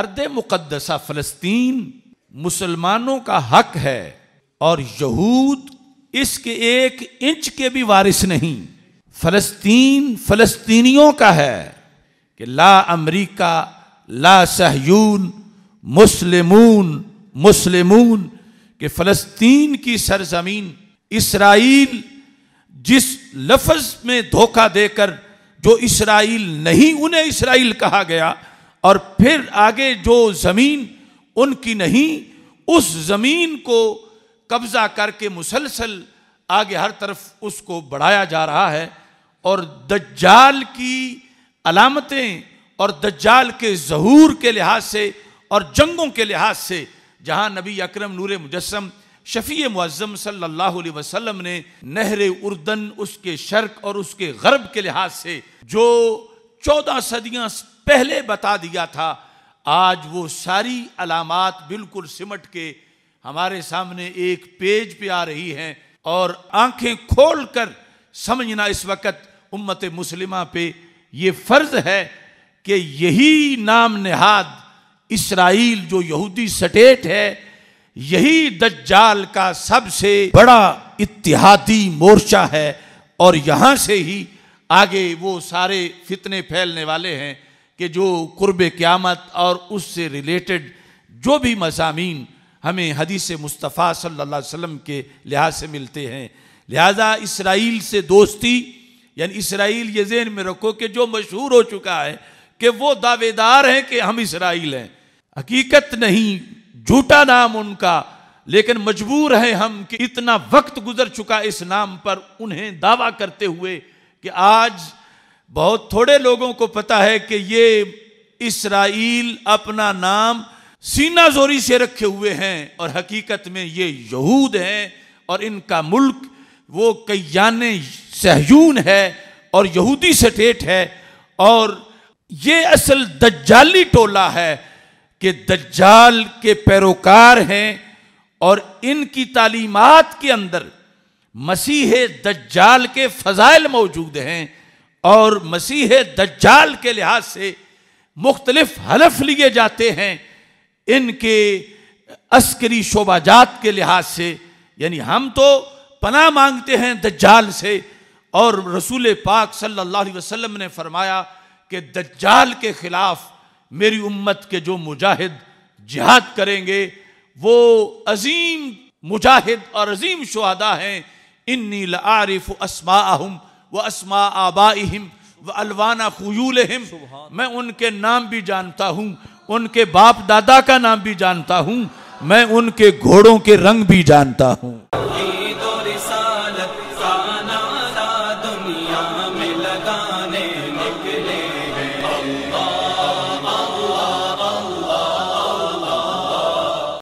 अर्द मुकदसा फलस्तीन मुसलमानों का हक है और यहूद इसके एक इंच के भी वारिस नहीं फलस्तीन फलस्तीनियों का है कि ला अमरीका ला सहयून मुस्लिमून मुस्लिमून कि फलस्तीन की सरजमीन इसराइल जिस लफज में धोखा देकर जो इसराइल नहीं उन्हें इसराइल कहा गया और फिर आगे जो ज़मीन उनकी नहीं उस ज़मीन को कब्ज़ा करके मुसलसल आगे हर तरफ उसको बढ़ाया जा रहा है और दज्जाल की अलामतें और दज्जाल के जहूर के लिहाज से और जंगों के लिहाज से जहां नबी अकरम नूर मुजस्म शफी मुआजम सल्लल्लाहु अलैहि वसल्लम ने नहर उर्दन उसके शर्क और उसके गर्ब के लिहाज से जो चौदह सदियां पहले बता दिया था आज वो सारी अलामत बिल्कुल सिमट के हमारे सामने एक पेज पे आ रही हैं और आंखें खोल कर समझना इस वक्त उम्मत मुस्लिमा पे ये फ़र्ज़ है कि यही नाम नहाद इसराइल जो यहूदी स्टेट है यही दज्जाल का सबसे बड़ा इतिहादी मोर्चा है और यहाँ से ही आगे वो सारे फितने फैलने वाले हैं कि जो कुर्ब क़्यामत और उससे रिलेटेड जो भी मसामी हमें हदीस मुस्तफ़ा सल्ला वसम के लिहाज से मिलते हैं लिहाजा इसराइल से दोस्ती यानी इसराइल ये जेन में रखो कि जो मशहूर हो चुका है कि वो दावेदार हैं कि हम इसराइल हैं हकीकत नहीं झूठा नाम उनका लेकिन मजबूर हैं हम कि इतना वक्त गुजर चुका इस नाम पर उन्हें दावा करते हुए कि आज बहुत थोड़े लोगों को पता है कि ये इसराइल अपना नाम सीना जोरी से रखे हुए हैं और हकीकत में ये यहूद हैं और इनका मुल्क वो कैयान सहयून है और यहूदी स्टेट है और ये असल दज्जाली टोला है कि दज्जाल के पैरोकार हैं और इनकी तालीमात के अंदर मसीह दज्जाल के फजाइल मौजूद हैं और मसीह दज्जाल के लिहाज से मुख्तलिफ हलफ लिए जाते हैं इनके अस्करी शोबाजात के लिहाज से यानी हम तो पना मांगते हैं दज्जाल से और रसूल पाक सल्लल्लाहु अलैहि वसल्लम ने फरमाया कि दज्जाल के ख़िलाफ़ मेरी उम्मत के जो मुजाहिद जिहाद करेंगे वो अजीम मुजाहिद और अजीम शुहदा हैं इन्नी लारिफ असमा व असमा आबाम व अलवाना खयूल मैं उनके नाम भी जानता हूँ उनके बाप दादा का नाम भी जानता हूँ मैं उनके घोड़ों के रंग भी जानता हूँ दुनिया में लगाने निकले हैं